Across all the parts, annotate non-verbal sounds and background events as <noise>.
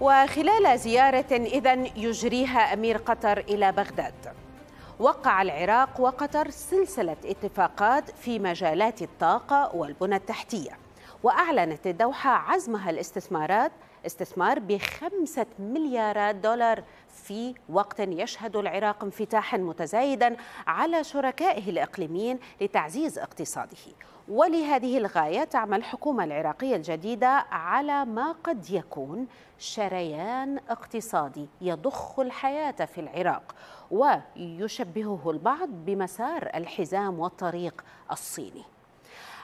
وخلال زيارة إذا يجريها أمير قطر إلى بغداد وقع العراق وقطر سلسلة اتفاقات في مجالات الطاقة والبنى التحتية وأعلنت الدوحة عزمها الاستثمارات استثمار بخمسة مليارات دولار في وقت يشهد العراق انفتاحا متزايدا على شركائه الإقليميين لتعزيز اقتصاده ولهذه الغاية تعمل الحكومة العراقية الجديدة على ما قد يكون شريان اقتصادي يضخ الحياة في العراق ويشبهه البعض بمسار الحزام والطريق الصيني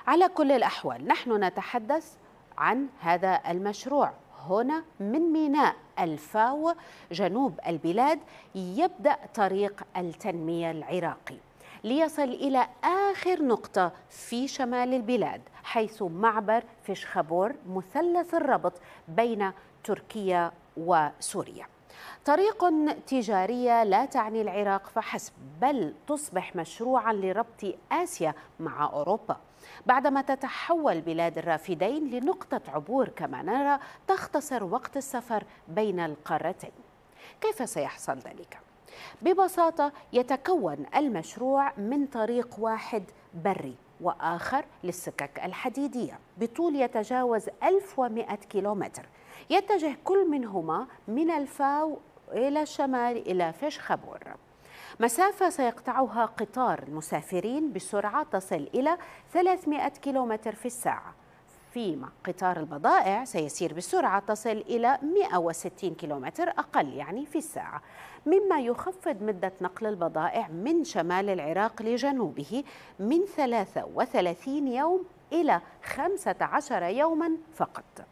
على كل الأحوال نحن نتحدث عن هذا المشروع هنا من ميناء الفاو جنوب البلاد يبدأ طريق التنمية العراقي ليصل إلى آخر نقطة في شمال البلاد حيث معبر فيشخابور مثلث الربط بين تركيا وسوريا طريق تجارية لا تعني العراق فحسب بل تصبح مشروعا لربط آسيا مع أوروبا بعدما تتحول بلاد الرافدين لنقطة عبور كما نرى تختصر وقت السفر بين القارتين كيف سيحصل ذلك؟ ببساطة يتكون المشروع من طريق واحد بري وآخر للسكك الحديدية بطول يتجاوز 1100 كيلومتر يتجه كل منهما من الفاو إلى الشمال إلى فيشخابور مسافة سيقطعها قطار المسافرين بسرعة تصل إلى 300 كيلومتر في الساعة فيما قطار البضائع سيسير بسرعة تصل إلى 160 كيلومتر أقل يعني في الساعة مما يخفض مدة نقل البضائع من شمال العراق لجنوبه من 33 يوم إلى 15 يوما فقط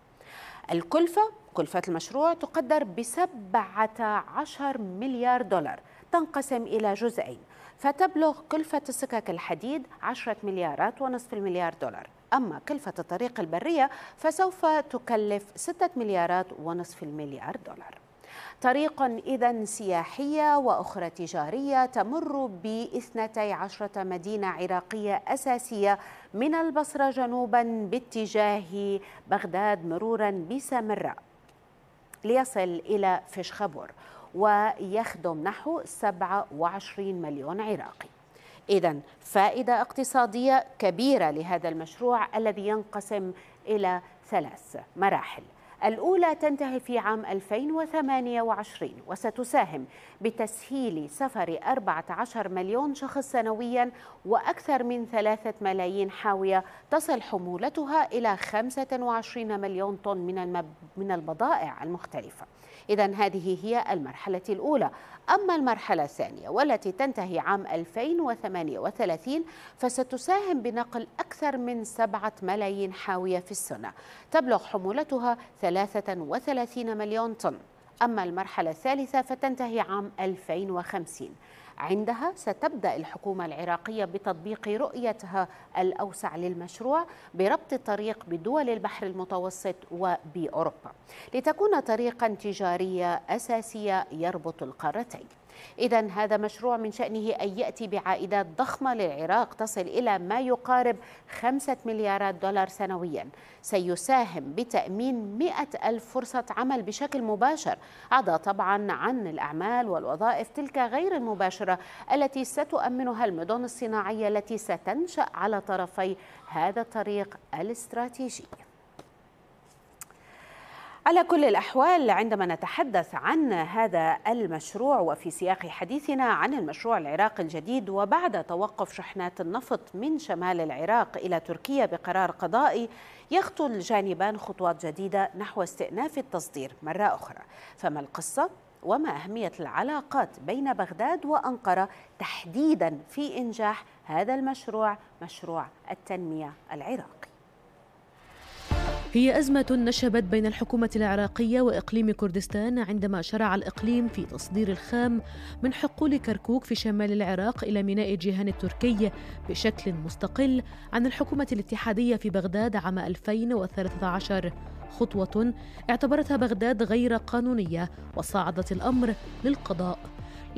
الكلفة كلفة المشروع تقدر ب 17 مليار دولار تنقسم إلى جزئين فتبلغ كلفة السكك الحديد 10 مليارات ونصف المليار دولار أما كلفة الطريق البرية فسوف تكلف 6 مليارات ونصف المليار دولار طريق إذا سياحية وأخرى تجارية تمر باثنتي عشرة مدينة عراقية أساسية من البصرة جنوبا باتجاه بغداد مرورا بسامراء ليصل إلى فشخبور ويخدم نحو 27 مليون عراقي إذا فائدة اقتصادية كبيرة لهذا المشروع الذي ينقسم إلى ثلاث مراحل الأولى تنتهي في عام 2028 وستساهم بتسهيل سفر 14 مليون شخص سنويا وأكثر من 3 ملايين حاوية تصل حمولتها إلى 25 مليون طن من, المب... من البضائع المختلفة إذا هذه هي المرحلة الأولى أما المرحلة الثانية والتي تنتهي عام 2038 فستساهم بنقل أكثر من 7 ملايين حاوية في السنة تبلغ حمولتها 33 مليون طن أما المرحلة الثالثة فتنتهي عام 2050 عندها ستبدأ الحكومة العراقية بتطبيق رؤيتها الأوسع للمشروع بربط الطريق بدول البحر المتوسط وبأوروبا لتكون طريقا تجارية أساسية يربط القارتين إذا هذا مشروع من شأنه أن يأتي بعائدات ضخمة للعراق تصل إلى ما يقارب خمسة مليارات دولار سنويا سيساهم بتأمين مئة ألف فرصة عمل بشكل مباشر عدا طبعا عن الأعمال والوظائف تلك غير المباشرة التي ستؤمنها المدن الصناعية التي ستنشأ على طرفي هذا الطريق الاستراتيجي على كل الأحوال عندما نتحدث عن هذا المشروع وفي سياق حديثنا عن المشروع العراقي الجديد وبعد توقف شحنات النفط من شمال العراق إلى تركيا بقرار قضائي يخطو الجانبان خطوات جديدة نحو استئناف التصدير مرة أخرى فما القصة؟ وما أهمية العلاقات بين بغداد وأنقرة تحديدا في إنجاح هذا المشروع مشروع التنمية العراقي هي أزمة نشبت بين الحكومة العراقية وإقليم كردستان عندما شرع الإقليم في تصدير الخام من حقول كركوك في شمال العراق إلى ميناء جيهان التركي بشكل مستقل عن الحكومة الاتحادية في بغداد عام 2013 خطوة اعتبرتها بغداد غير قانونية وصعدت الأمر للقضاء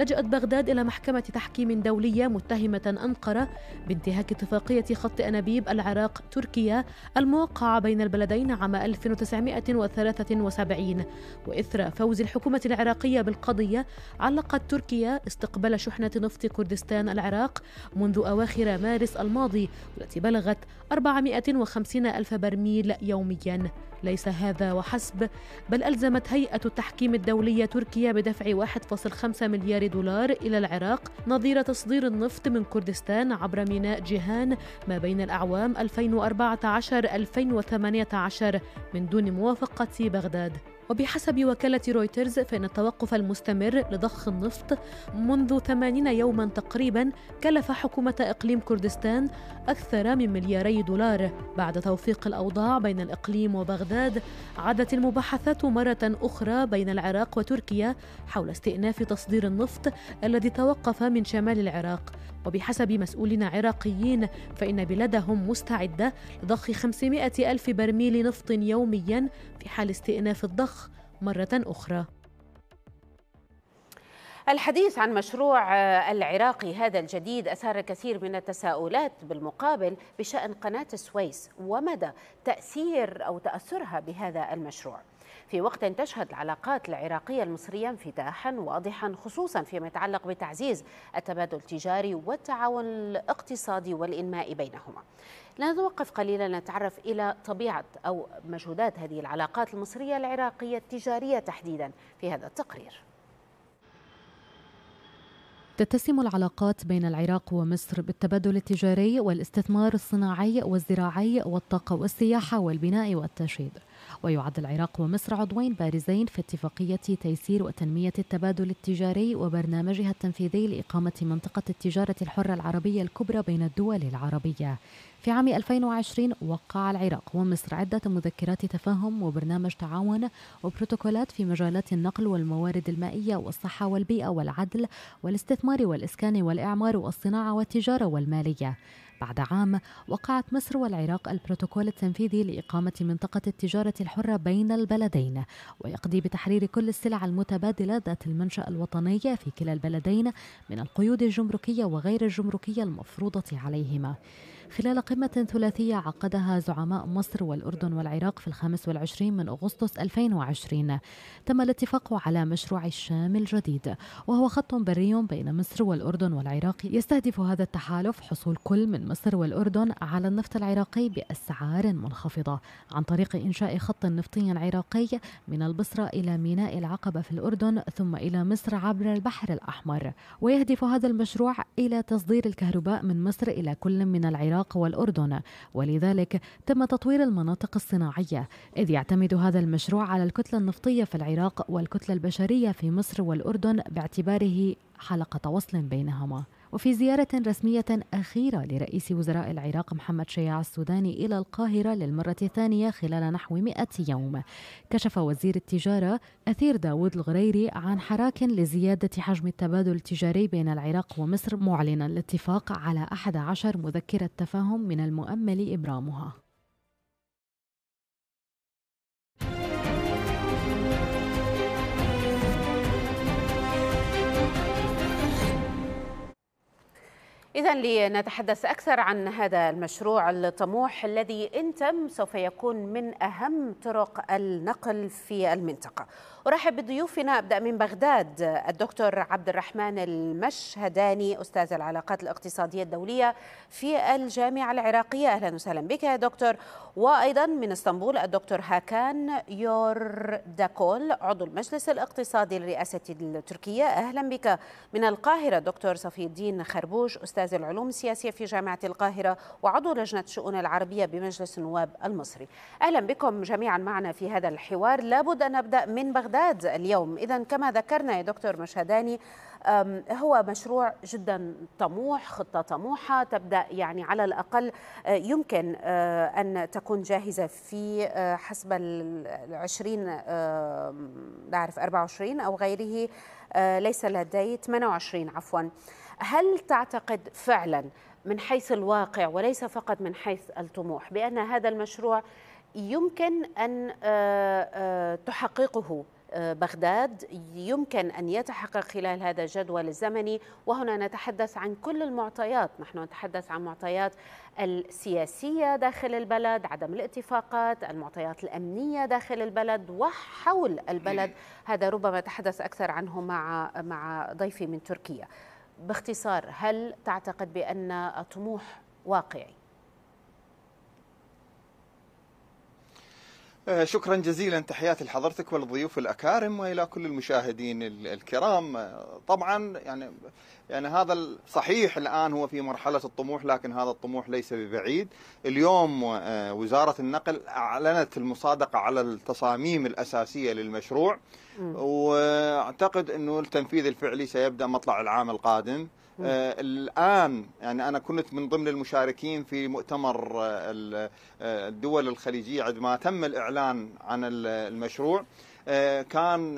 لجأت بغداد إلى محكمة تحكيم دولية متهمة أنقرة بانتهاك اتفاقية خط أنابيب العراق تركيا الموقعة بين البلدين عام 1973 وإثر فوز الحكومة العراقية بالقضية علقت تركيا استقبال شحنة نفط كردستان العراق منذ أواخر مارس الماضي والتي بلغت 450 ألف برميل يومياً ليس هذا وحسب بل ألزمت هيئة التحكيم الدولية تركيا بدفع 1.5 مليار دولار إلى العراق نظير تصدير النفط من كردستان عبر ميناء جيهان ما بين الأعوام 2014-2018 من دون موافقة بغداد وبحسب وكالة رويترز فإن التوقف المستمر لضخ النفط منذ 80 يوما تقريبا كلف حكومة إقليم كردستان أكثر من ملياري دولار بعد توفيق الأوضاع بين الإقليم وبغداد عادت المباحثات مرة أخرى بين العراق وتركيا حول استئناف تصدير النفط الذي توقف من شمال العراق وبحسب مسؤولين عراقيين فإن بلادهم مستعدة لضخ 500 ألف برميل نفط يوميا في حال استئناف الضخ مرة أخرى الحديث عن مشروع العراقي هذا الجديد أثار كثير من التساؤلات بالمقابل بشأن قناة السويس ومدى تأثير أو تأثرها بهذا المشروع في وقت تشهد العلاقات العراقية المصرية انفتاحا واضحا خصوصا فيما يتعلق بتعزيز التبادل التجاري والتعاون الاقتصادي والإنمائي بينهما لنتوقف قليلا نتعرف إلى طبيعة أو مجهودات هذه العلاقات المصرية العراقية التجارية تحديدا في هذا التقرير تتسم العلاقات بين العراق ومصر بالتبادل التجاري والاستثمار الصناعي والزراعي والطاقة والسياحة والبناء والتشييد ويعد العراق ومصر عضوين بارزين في اتفاقية تيسير وتنمية التبادل التجاري وبرنامجها التنفيذي لإقامة منطقة التجارة الحرة العربية الكبرى بين الدول العربية في عام 2020 وقع العراق ومصر عدة مذكرات تفاهم وبرنامج تعاون وبروتوكولات في مجالات النقل والموارد المائية والصحة والبيئة والعدل والاستثمار والإسكان والإعمار والصناعة والتجارة والمالية بعد عام وقعت مصر والعراق البروتوكول التنفيذي لإقامة منطقة التجارة الحرة بين البلدين ويقضي بتحرير كل السلع المتبادلة ذات المنشأ الوطني في كلا البلدين من القيود الجمركية وغير الجمركية المفروضة عليهما خلال قمة ثلاثية عقدها زعماء مصر والأردن والعراق في الخامس والعشرين من أغسطس 2020 تم الاتفاق على مشروع الشام الجديد وهو خط بري بين مصر والأردن والعراق يستهدف هذا التحالف حصول كل من مصر والأردن على النفط العراقي بأسعار منخفضة عن طريق إنشاء خط نفطي عراقي من البصرة إلى ميناء العقبة في الأردن ثم إلى مصر عبر البحر الأحمر ويهدف هذا المشروع إلى تصدير الكهرباء من مصر إلى كل من العراق العراق والأردن ولذلك تم تطوير المناطق الصناعية إذ يعتمد هذا المشروع على الكتلة النفطية في العراق والكتلة البشرية في مصر والأردن باعتباره حلقة وصل بينهما وفي زيارة رسمية أخيرة لرئيس وزراء العراق محمد شياع السوداني إلى القاهرة للمرة الثانية خلال نحو 100 يوم كشف وزير التجارة أثير داود الغريري عن حراك لزيادة حجم التبادل التجاري بين العراق ومصر معلنا الاتفاق على 11 مذكرة تفاهم من المؤمل إبرامها إذا لنتحدث أكثر عن هذا المشروع الطموح الذي إن تم سوف يكون من أهم طرق النقل في المنطقة أرحب بضيوفنا أبدأ من بغداد الدكتور عبد الرحمن المشهداني أستاذ العلاقات الاقتصادية الدولية في الجامعة العراقية أهلا وسهلا بك يا دكتور وأيضا من اسطنبول الدكتور هاكان يورداكول عضو المجلس الاقتصادي للرئاسة التركية أهلا بك من القاهرة دكتور صفي الدين خربوش أستاذ العلوم السياسية في جامعة القاهرة وعضو لجنة الشؤون العربية بمجلس النواب المصري أهلا بكم جميعا معنا في هذا الحوار لابد أن نبدأ من بغداد بغداد اليوم إذا كما ذكرنا يا دكتور مشهداني هو مشروع جدا طموح خطة طموحة تبدأ يعني على الأقل أه، يمكن أه، أن تكون جاهزة في أه، حسب العشرين لا أعرف 24 أو غيره ليس لدي 28 عفوا هل تعتقد فعلا من حيث الواقع وليس فقط من حيث الطموح بأن هذا المشروع يمكن أن تحققه بغداد يمكن أن يتحقق خلال هذا الجدول الزمني وهنا نتحدث عن كل المعطيات نحن نتحدث عن معطيات السياسية داخل البلد عدم الاتفاقات المعطيات الأمنية داخل البلد وحول البلد هذا ربما تحدث أكثر عنه مع, مع ضيفي من تركيا باختصار هل تعتقد بأن الطموح واقعي؟ آه، شكرا جزيلا تحياتي لحضرتك وللضيوف الاكارم والى كل المشاهدين الكرام آه، طبعا يعني يعني هذا صحيح الان هو في مرحله الطموح لكن هذا الطموح ليس ببعيد اليوم آه، وزاره النقل اعلنت المصادقه على التصاميم الاساسيه للمشروع واعتقد انه التنفيذ الفعلي سيبدا مطلع العام القادم آه، الآن يعني أنا كنت من ضمن المشاركين في مؤتمر آه، آه، الدول الخليجية عندما تم الإعلان عن المشروع آه، كان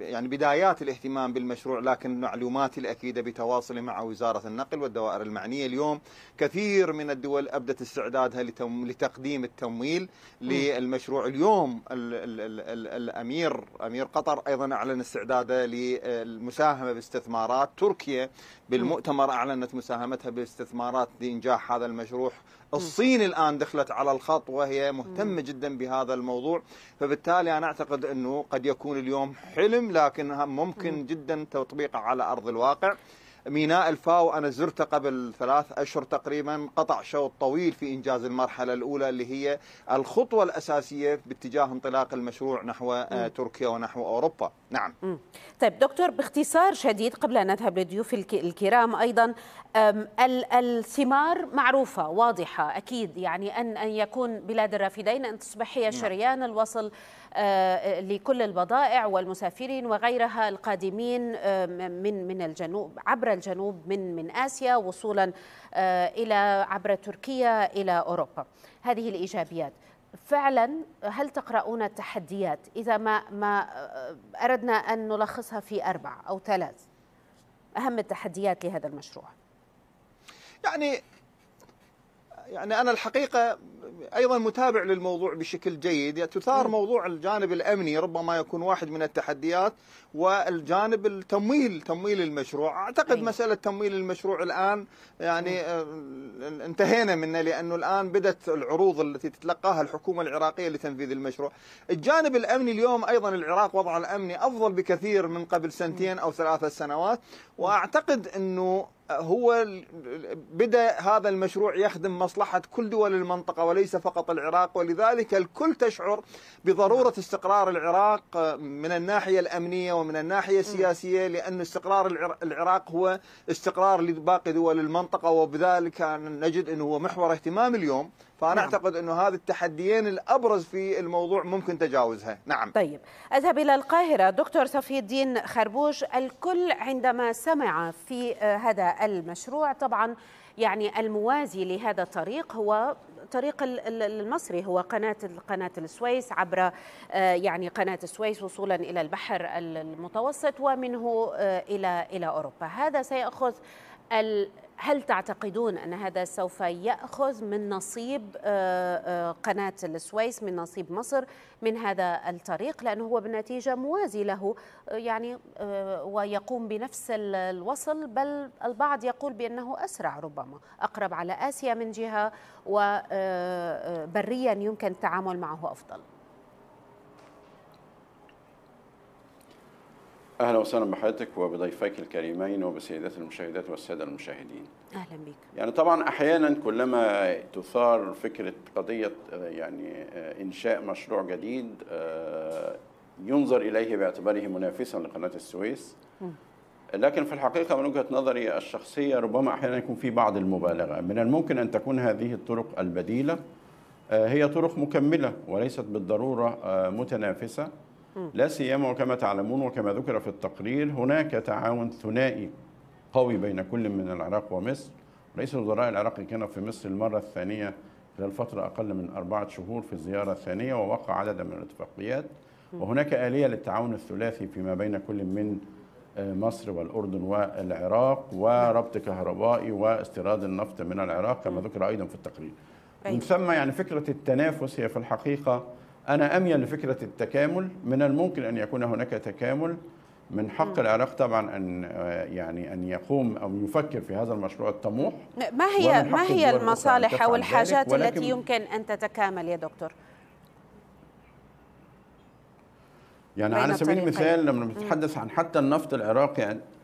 يعني بدايات الاهتمام بالمشروع لكن معلوماتي الأكيدة بتواصلي مع وزارة النقل والدوائر المعنية اليوم كثير من الدول أبدت استعدادها لتقديم التمويل للمشروع اليوم الأمير أمير قطر أيضا أعلن استعداده للمساهمة باستثمارات تركيا بالمؤتمر أعلنت مساهمتها باستثمارات لإنجاح هذا المشروع الصين الآن دخلت على الخط وهي مهتمة جدا بهذا الموضوع فبالتالي أنا أعتقد أنه قد يكون اليوم حلم لكن ممكن جدا تطبيقه على أرض الواقع ميناء الفاو أنا زرته قبل ثلاث أشهر تقريبا قطع شوط طويل في إنجاز المرحلة الأولى اللي هي الخطوة الأساسية باتجاه انطلاق المشروع نحو آه، م. تركيا ونحو أوروبا نعم م. طيب دكتور باختصار شديد قبل أن نذهب لضيوف الكرام أيضا الثمار معروفة واضحة أكيد يعني أن أن يكون بلاد الرافدين أن تصبح هي نعم. شريان الوصل آه، لكل البضائع والمسافرين وغيرها القادمين آه، من من الجنوب عبر الجنوب من من اسيا وصولا آه، الى عبر تركيا الى اوروبا. هذه الايجابيات. فعلا هل تقرؤون التحديات اذا ما ما اردنا ان نلخصها في اربع او ثلاث اهم التحديات لهذا المشروع؟ يعني يعني انا الحقيقه ايضا متابع للموضوع بشكل جيد تثار موضوع الجانب الامني ربما يكون واحد من التحديات والجانب التمويل تمويل المشروع اعتقد أيه. مساله تمويل المشروع الان يعني آه، انتهينا منه لانه الان بدات العروض التي تتلقاها الحكومه العراقيه لتنفيذ المشروع الجانب الامني اليوم ايضا العراق وضعه الامني افضل بكثير من قبل سنتين او ثلاثة سنوات واعتقد انه هو بدا هذا المشروع يخدم مصلحه كل دول المنطقه وليس وليس فقط العراق ولذلك الكل تشعر بضرورة نعم. استقرار العراق آه، من الناحية الأمنية ومن الناحية نعم. السياسية لأن استقرار العراق هو استقرار لباقي دول المنطقة وبذلك نجد أنه هو محور اهتمام اليوم فأنا نعم. أعتقد أنه هذه التحديين الأبرز في الموضوع ممكن تجاوزها نعم طيب أذهب إلى القاهرة دكتور صفي الدين خربوش الكل عندما سمع في آه، هذا المشروع طبعا يعني الموازي لهذا الطريق هو الطريق المصري هو قناة قناة السويس عبر آه، يعني قناة السويس وصولا إلى البحر المتوسط ومنه آه، إلى إلى أوروبا هذا سيأخذ هل تعتقدون أن هذا سوف يأخذ من نصيب آه، آه، قناة السويس من نصيب مصر من هذا الطريق لأنه هو بالنتيجة موازي له آه، يعني ويقوم بنفس الوصل بل البعض يقول بأنه أسرع ربما أقرب على آسيا من جهة وبريا يمكن التعامل معه أفضل اهلا وسهلا بحضرتك وبضيفيك الكريمين وبسيدات المشاهدات والساده المشاهدين. اهلا بك. يعني طبعا احيانا كلما تثار فكره قضيه يعني انشاء مشروع جديد آه، ينظر اليه باعتباره منافسا لقناه السويس. لكن في الحقيقه من وجهه نظري الشخصيه ربما احيانا يكون في بعض المبالغه، من الممكن ان تكون هذه الطرق البديله آه، هي طرق مكمله وليست بالضروره آه، متنافسه. لا سيما وكما تعلمون وكما ذكر في التقرير هناك تعاون ثنائي قوي بين كل من العراق ومصر رئيس الوزراء العراقي كان في مصر المرة الثانية خلال فترة أقل من أربعة شهور في الزيارة الثانية ووقع عدد من الاتفاقيات وهناك آلية للتعاون الثلاثي فيما بين كل من آه، مصر والأردن والعراق وربط كهربائي واستيراد النفط من العراق كما ذكر أيضا في التقرير أيوة. من ثم يعني فكرة التنافس هي في الحقيقة أنا أميل لفكرة التكامل من الممكن أن يكون هناك تكامل من حق العراق طبعا ان آه، يعني ان يقوم او يفكر في هذا المشروع الطموح ما هي ما هي المصالح او الحاجات التي يمكن ان تتكامل يا دكتور؟ يعني على سبيل المثال لما بنتحدث عن حتى النفط العراقي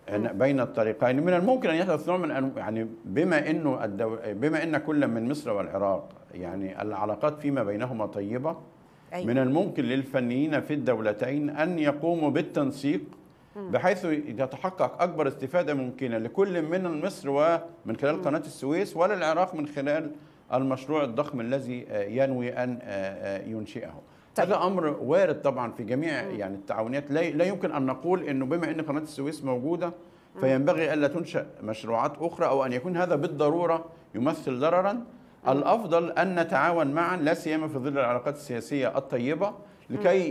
يعني بين الطريقين من الممكن ان يحدث نوع من يعني بما انه الدول بما ان كل من مصر والعراق يعني العلاقات فيما بينهما طيبه أيوة. من الممكن للفنيين في الدولتين أن يقوموا بالتنسيق بحيث يتحقق أكبر استفادة ممكنة لكل من مصر ومن خلال قناة السويس ولا العراق من خلال المشروع الضخم الذي ينوي أن ينشئه طيب. هذا امر وارد طبعا في جميع يعني التعاونيات لا يمكن ان نقول انه بما ان قناه السويس موجوده فينبغي الا تنشا مشروعات اخرى او ان يكون هذا بالضروره يمثل ضررا الافضل ان نتعاون معا لا سيما في ظل العلاقات السياسيه الطيبه لكي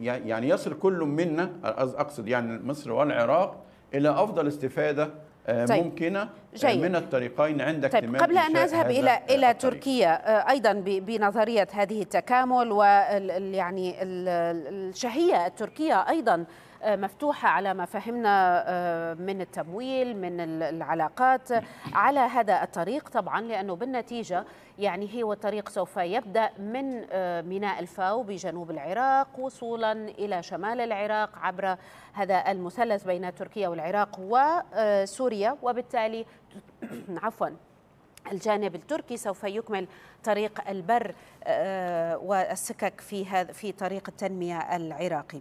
يعني يصل كل منا اقصد يعني مصر والعراق الى افضل استفاده آه، طيب. ممكنة آه، جيد. من الطريقين عند طيب قبل أن أذهب إلى إلى تركيا آه، أيضا بنظرية هذه التكامل ويعني الشهية التركية أيضا مفتوحة على ما فهمنا آه، من التمويل من العلاقات على هذا الطريق طبعا لأنه بالنتيجة يعني هو الطريق سوف يبدأ من آه، ميناء الفاو بجنوب العراق وصولا إلى شمال العراق عبر هذا المثلث بين تركيا والعراق وسوريا آه، وبالتالي <clears throat> عفوا الجانب التركي سوف يكمل طريق البر والسكك في في طريق التنميه العراقي.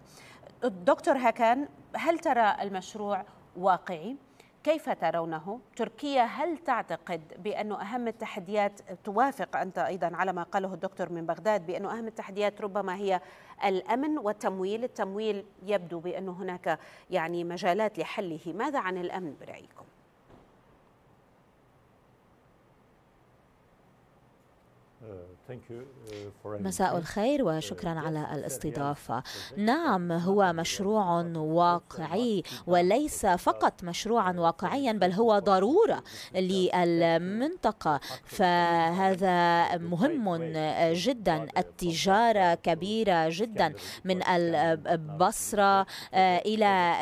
دكتور هكان هل ترى المشروع واقعي؟ كيف ترونه؟ تركيا هل تعتقد بأن أهم التحديات توافق أنت أيضا على ما قاله الدكتور من بغداد بأن أهم التحديات ربما هي الأمن والتمويل التمويل يبدو بأن هناك يعني مجالات لحله ماذا عن الأمن برأيكم؟ آه، مساء الخير وشكرا على الاستضافة نعم هو مشروع واقعي وليس فقط مشروعا واقعيا بل هو ضرورة للمنطقة فهذا مهم جدا التجارة كبيرة جدا من البصرة إلى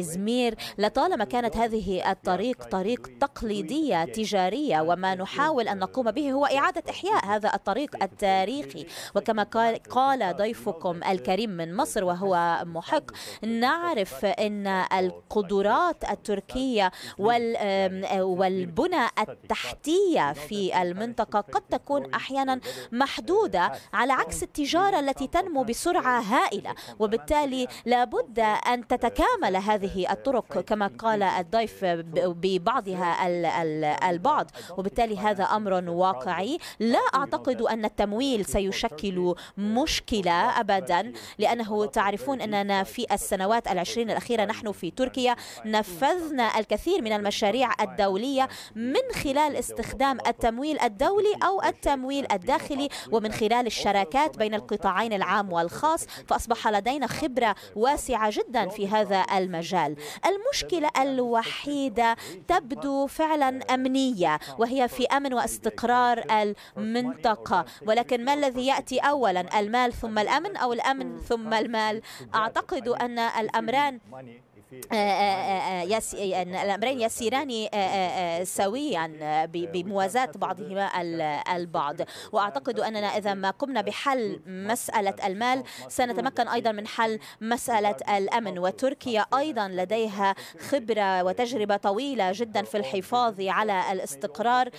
إزمير لطالما كانت هذه الطريق طريق تقليدية تجارية وما نحاول أن نقوم به هو إعادة إحياء هذا الطريق الطريق التاريخي وكما قال ضيفكم الكريم من مصر وهو محق نعرف أن القدرات التركية والبنى التحتية في المنطقة قد تكون أحيانا محدودة على عكس التجارة التي تنمو بسرعة هائلة وبالتالي لابد أن تتكامل هذه الطرق كما قال الضيف ببعضها البعض وبالتالي هذا أمر واقعي لا أعتقد أعتقد أن التمويل سيشكل مشكلة أبدا لأنه تعرفون أننا في السنوات العشرين الأخيرة نحن في تركيا نفذنا الكثير من المشاريع الدولية من خلال استخدام التمويل الدولي أو التمويل الداخلي ومن خلال الشراكات بين القطاعين العام والخاص فأصبح لدينا خبرة واسعة جدا في هذا المجال المشكلة الوحيدة تبدو فعلا أمنية وهي في أمن واستقرار المنطقة الثقة ولكن ما الذي يأتي أولا المال ثم الأمن أو الأمن ثم المال أعتقد أن الأمران الأمرين آه، آه، آه، يسيران سويا بموازاة بعضهما البعض وأعتقد أننا إذا ما قمنا بحل مسألة المال سنتمكن أيضا من حل مسألة الأمن وتركيا أيضا لديها خبرة وتجربة طويلة جدا في الحفاظ على الاستقرار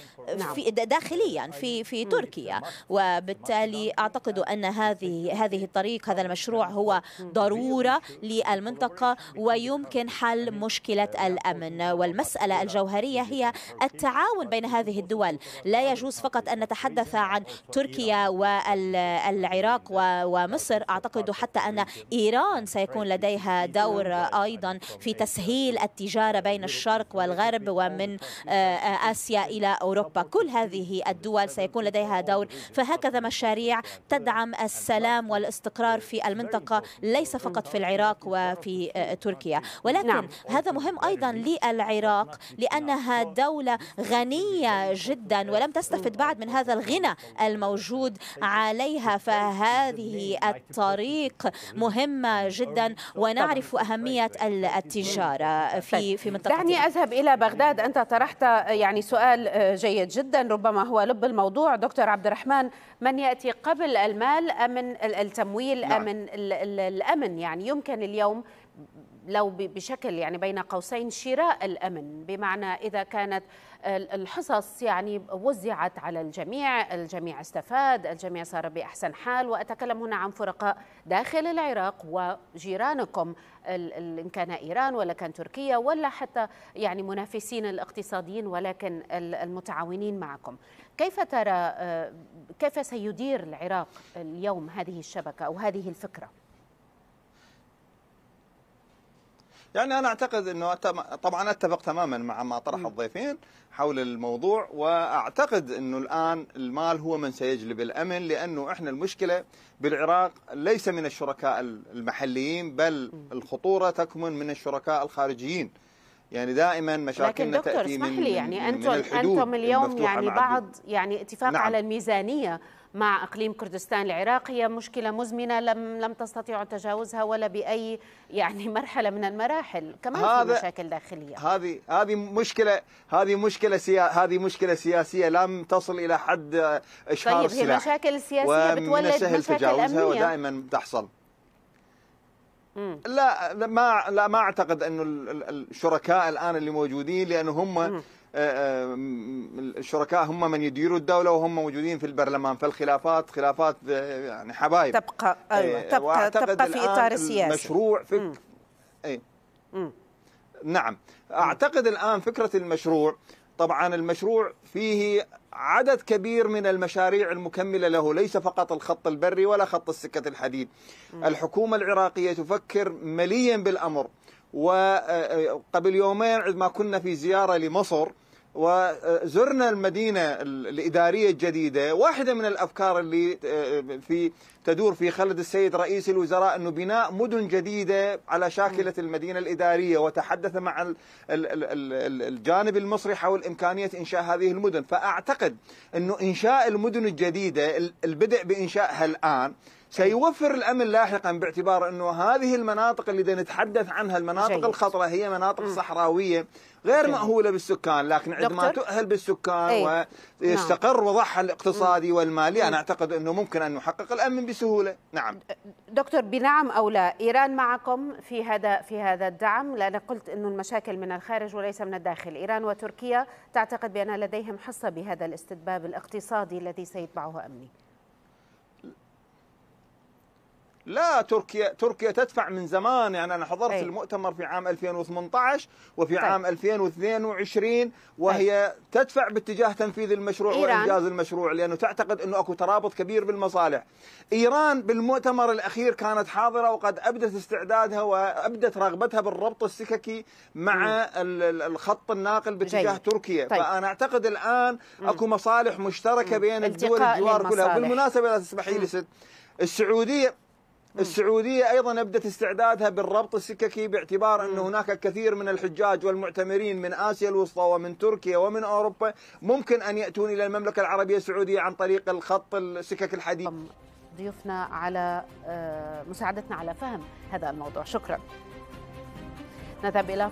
في داخليا في في تركيا وبالتالي أعتقد أن هذه هذه الطريق هذا المشروع هو ضرورة للمنطقة ويمكن يمكن حل مشكلة الأمن والمسألة الجوهرية هي التعاون بين هذه الدول لا يجوز فقط أن نتحدث عن تركيا والعراق ومصر أعتقد حتى أن إيران سيكون لديها دور أيضا في تسهيل التجارة بين الشرق والغرب ومن آه، آسيا إلى أوروبا كل هذه الدول سيكون لديها دور فهكذا مشاريع تدعم السلام والاستقرار في المنطقة ليس فقط في العراق وفي آه، تركيا ولكن نعم. هذا مهم أيضا للعراق لأنها دولة غنية جدا ولم تستفد بعد من هذا الغنى الموجود عليها فهذه الطريق مهمة جدا ونعرف أهمية التجارة في طيب. في منطقة دعني أذهب إلى بغداد أنت طرحت يعني سؤال آه، جيد جدا ربما هو لب الموضوع دكتور عبد الرحمن من يأتي قبل المال أم التمويل أم نعم. الأمن يعني يمكن اليوم لو بشكل يعني بين قوسين شراء الأمن بمعنى إذا كانت الحصص يعني وزعت على الجميع الجميع استفاد الجميع صار بأحسن حال وأتكلم هنا عن فرقاء داخل العراق وجيرانكم إن كان إيران ولا كان تركيا ولا حتى يعني منافسين الاقتصاديين ولكن المتعاونين معكم كيف ترى آه، كيف سيدير العراق اليوم هذه الشبكة أو هذه الفكرة؟ يعني انا اعتقد انه طبعا اتفق تماما مع ما طرح الضيفين حول الموضوع واعتقد انه الان المال هو من سيجلب الامن لانه احنا المشكله بالعراق ليس من الشركاء المحليين بل الخطوره تكمن من الشركاء الخارجيين يعني دائما مشاكلنا لكن دكتور اسمح لي يعني انتم انتم اليوم يعني بعض يعني اتفاق نعم. على الميزانيه مع اقليم كردستان العراق هي مشكله مزمنه لم لم تستطيعوا تجاوزها ولا باي يعني مرحله من المراحل كمان في مشاكل داخليه هذه هذه مشكله هذه مشكله سيا هذه مشكله سياسيه لم تصل الى حد اشهار طيب هي السلاح. مشاكل سياسيه بتولد مشاكل امنيه ودائما تحصل لا ما لا ما اعتقد انه الشركاء الان اللي موجودين لانه هم آه، آه، الشركاء هم من يديروا الدوله وهم موجودين في البرلمان فالخلافات خلافات آه، يعني حبايب تبقى ايوه تبقى تبقى في اطار السياسه مشروع فك اي نعم اعتقد الان فكره المشروع طبعا المشروع فيه عدد كبير من المشاريع المكملة له ليس فقط الخط البري ولا خط السكة الحديد الحكومة العراقية تفكر مليا بالأمر وقبل آه، آه، يومين عندما كنا في زيارة لمصر وزرنا المدينة الإدارية الجديدة واحدة من الأفكار اللي آه، في تدور في خلد السيد رئيس الوزراء أنه بناء مدن جديدة على شاكلة المدينة الإدارية وتحدث مع الجانب المصري حول إمكانية إنشاء هذه المدن فأعتقد أنه إنشاء المدن الجديدة البدء بإنشائها الآن سيوفر الامن لاحقا باعتبار انه هذه المناطق اللي نتحدث عنها المناطق الخطره هي مناطق صحراويه غير مأهوله بالسكان لكن عندما تؤهل بالسكان إيه. ويستقر نعم. وضعها الاقتصادي والمالي انا اعتقد انه ممكن ان نحقق الامن بسهوله نعم دكتور بنعم او لا ايران معكم في هذا في هذا الدعم لان قلت انه المشاكل من الخارج وليس من الداخل ايران وتركيا تعتقد بان لديهم حصه بهذا الاستدباب الاقتصادي الذي سيتبعه امني لا تركيا تركيا تدفع من زمان يعني انا حضرت أي. المؤتمر في عام 2018 وفي طيب. عام 2022 وهي أي. طيب. تدفع باتجاه تنفيذ المشروع إيران. وانجاز المشروع لانه تعتقد انه اكو ترابط كبير بالمصالح. ايران بالمؤتمر الاخير كانت حاضره وقد ابدت استعدادها وابدت رغبتها بالربط السككي مع م. الخط الناقل باتجاه تركيا طيب. فانا اعتقد الان م. اكو مصالح مشتركه م. بين الدول الجوار كلها بالمناسبه لا تسمحي لي السعوديه السعودية أيضا أبدت استعدادها بالربط السككي باعتبار أن هناك كثير من الحجاج والمعتمرين من آسيا الوسطى ومن تركيا ومن أوروبا ممكن أن يأتون إلى المملكة العربية السعودية عن طريق الخط السكك الحديد ضيوفنا على آه، مساعدتنا على فهم هذا الموضوع شكرا نذهب إلى